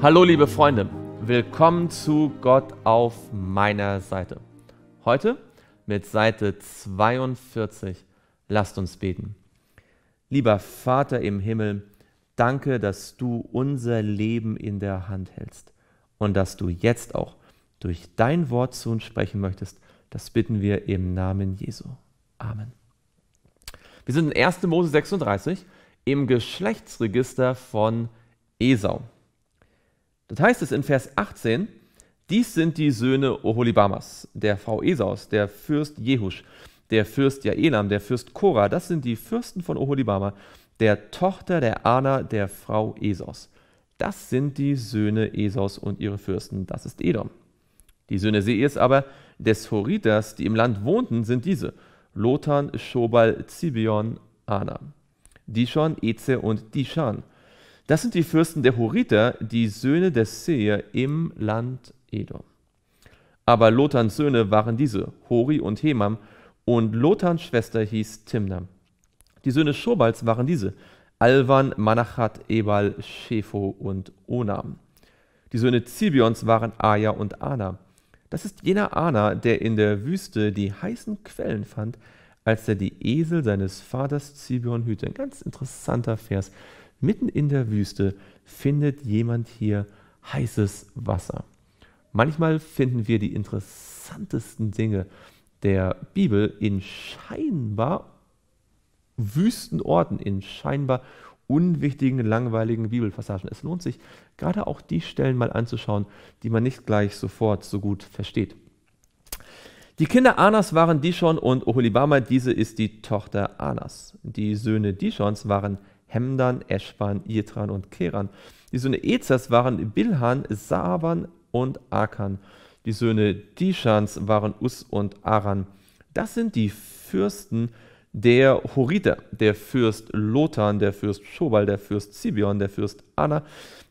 Hallo liebe Freunde, willkommen zu Gott auf meiner Seite. Heute mit Seite 42. Lasst uns beten. Lieber Vater im Himmel, danke, dass du unser Leben in der Hand hältst und dass du jetzt auch durch dein Wort zu uns sprechen möchtest. Das bitten wir im Namen Jesu. Amen. Wir sind in 1. Mose 36 im Geschlechtsregister von Esau. Das heißt es in Vers 18, dies sind die Söhne Oholibamas, der Frau Esaus, der Fürst Jehusch, der Fürst Jaelam, der Fürst Korah, das sind die Fürsten von Oholibama, der Tochter der Ana, der Frau Esaus. Das sind die Söhne Esaus und ihre Fürsten, das ist Edom. Die Söhne Seirs aber, des Horiters, die im Land wohnten, sind diese: Lothan, Schobal, Zibion, Ana, Dishon, Eze und Dishan. Das sind die Fürsten der Horiter, die Söhne der Seher im Land Edom. Aber Lothans Söhne waren diese, Hori und Hemam, und Lothans Schwester hieß Timnam. Die Söhne Schobals waren diese, Alwan, Manachat, Ebal, Shefo und Onam. Die Söhne Zibions waren Aja und Ana. Das ist jener Ana, der in der Wüste die heißen Quellen fand, als er die Esel seines Vaters Zibion hüte. Ein ganz interessanter Vers mitten in der Wüste findet jemand hier heißes Wasser. Manchmal finden wir die interessantesten Dinge der Bibel in scheinbar wüsten Orten, in scheinbar unwichtigen, langweiligen Bibelpassagen. Es lohnt sich, gerade auch die Stellen mal anzuschauen, die man nicht gleich sofort so gut versteht. Die Kinder Anas waren Dishon und Oholibama, diese ist die Tochter Anas. Die Söhne Dishons waren Hemdan, Eschwan, Irtran und Keran. Die Söhne Ezers waren Bilhan, Savan und Akan. Die Söhne Dishans waren Us und Aran. Das sind die Fürsten der Horiter, der Fürst Lothan, der Fürst Schobal, der Fürst Sibion, der Fürst Anna,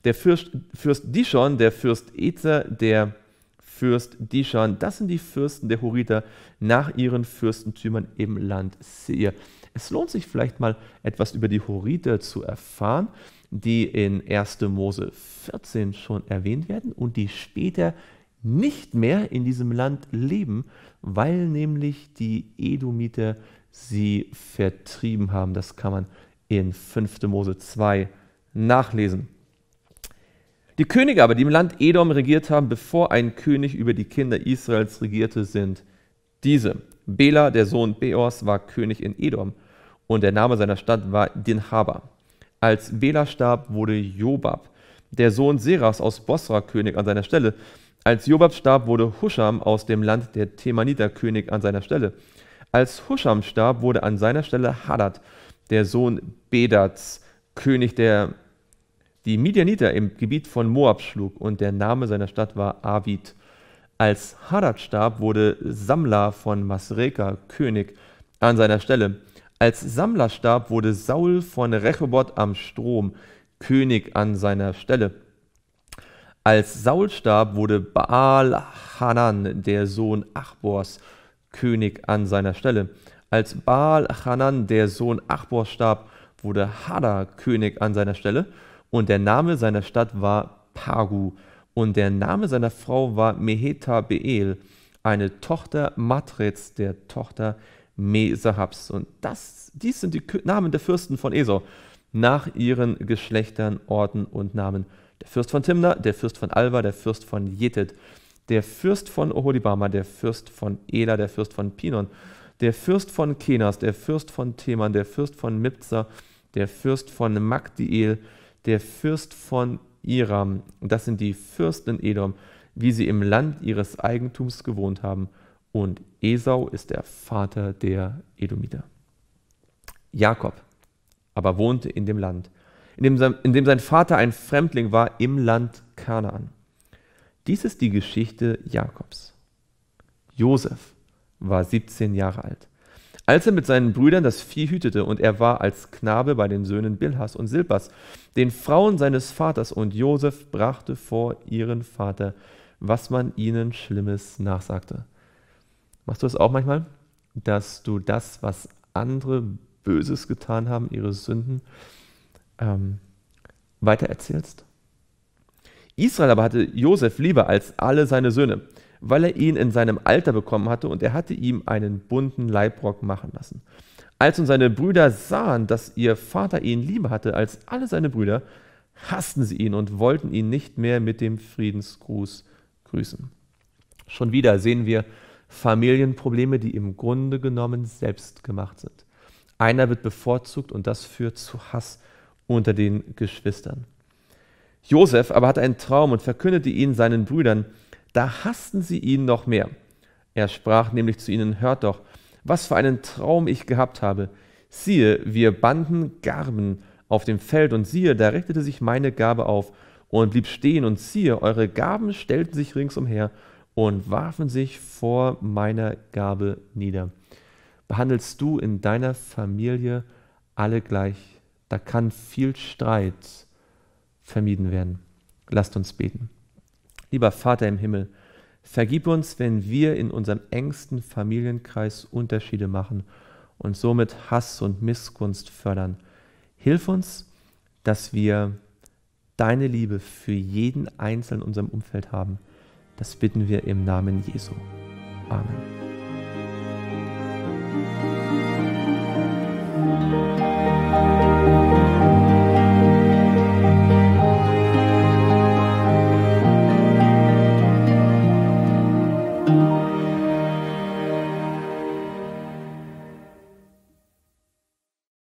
der Fürst, Fürst Dishon, der Fürst Ezer, der Fürst Dishan. Das sind die Fürsten der Horiter nach ihren Fürstentümern im Land Seir. Es lohnt sich vielleicht mal etwas über die Horite zu erfahren, die in 1. Mose 14 schon erwähnt werden und die später nicht mehr in diesem Land leben, weil nämlich die Edomiter sie vertrieben haben. Das kann man in 5. Mose 2 nachlesen. Die Könige aber, die im Land Edom regiert haben, bevor ein König über die Kinder Israels regierte, sind diese. Bela, der Sohn Beors, war König in Edom und der Name seiner Stadt war Dinhaba. Als Bela starb, wurde Jobab, der Sohn Seras aus Bosra, König an seiner Stelle. Als Jobab starb, wurde Husham aus dem Land der Temaniter König an seiner Stelle. Als Husham starb, wurde an seiner Stelle Hadad, der Sohn Bedats, König der die Midianiter im Gebiet von Moab schlug und der Name seiner Stadt war Avid. Als Hadad starb, wurde Samla von Masreka König an seiner Stelle. Als Sammler starb, wurde Saul von Rechobot am Strom König an seiner Stelle. Als Saul starb, wurde Baal Hanan, der Sohn Achbors, König an seiner Stelle. Als Baal Hanan, der Sohn Achbors, starb, wurde Hadar König an seiner Stelle. Und der Name seiner Stadt war Pagu. Und der Name seiner Frau war Meheta Beel, eine Tochter Matrez, der Tochter Mesahabs. Und das, dies sind die Namen der Fürsten von Esau, nach ihren Geschlechtern, Orten und Namen. Der Fürst von Timna, der Fürst von Alva, der Fürst von Jetet, der Fürst von Oholibama, der Fürst von Ela, der Fürst von Pinon, der Fürst von Kenas, der Fürst von Teman, der Fürst von Mipza, der Fürst von Magdiel, der Fürst von Iram. Das sind die Fürsten in Edom, wie sie im Land ihres Eigentums gewohnt haben und Esau ist der Vater der Edomiter. Jakob aber wohnte in dem Land, in dem, sein, in dem sein Vater ein Fremdling war, im Land Kanaan. Dies ist die Geschichte Jakobs. Josef war 17 Jahre alt, als er mit seinen Brüdern das Vieh hütete, und er war als Knabe bei den Söhnen Bilhas und Silpas, den Frauen seines Vaters, und Josef brachte vor ihren Vater, was man ihnen Schlimmes nachsagte. Machst du das auch manchmal? Dass du das, was andere Böses getan haben, ihre Sünden, ähm, weitererzählst? Israel aber hatte Josef lieber als alle seine Söhne, weil er ihn in seinem Alter bekommen hatte und er hatte ihm einen bunten Leibrock machen lassen. Als nun seine Brüder sahen, dass ihr Vater ihn lieber hatte als alle seine Brüder, hassten sie ihn und wollten ihn nicht mehr mit dem Friedensgruß grüßen. Schon wieder sehen wir, Familienprobleme, die im Grunde genommen selbst gemacht sind. Einer wird bevorzugt und das führt zu Hass unter den Geschwistern. Josef aber hatte einen Traum und verkündete ihn seinen Brüdern. Da hassten sie ihn noch mehr. Er sprach nämlich zu ihnen, hört doch, was für einen Traum ich gehabt habe. Siehe, wir banden Garben auf dem Feld und siehe, da richtete sich meine Gabe auf und blieb stehen und siehe, eure Gaben stellten sich ringsumher und warfen sich vor meiner Gabe nieder. Behandelst du in deiner Familie alle gleich, da kann viel Streit vermieden werden. Lasst uns beten. Lieber Vater im Himmel, vergib uns, wenn wir in unserem engsten Familienkreis Unterschiede machen und somit Hass und Missgunst fördern. Hilf uns, dass wir deine Liebe für jeden Einzelnen in unserem Umfeld haben das bitten wir im Namen Jesu. Amen.